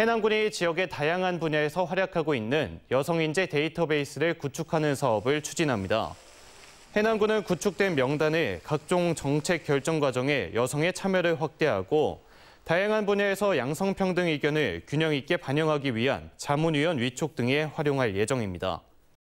해남군이 지역의 다양한 분야에서 활약하고 있는 여성 인재 데이터베이스를 구축하는 사업을 추진합니다. 해남군은 구축된 명단에 각종 정책 결정 과정에 여성의 참여를 확대하고 다양한 분야에서 양성평등 의견을 균형 있게 반영하기 위한 자문위원 위촉 등에 활용할 예정입니다.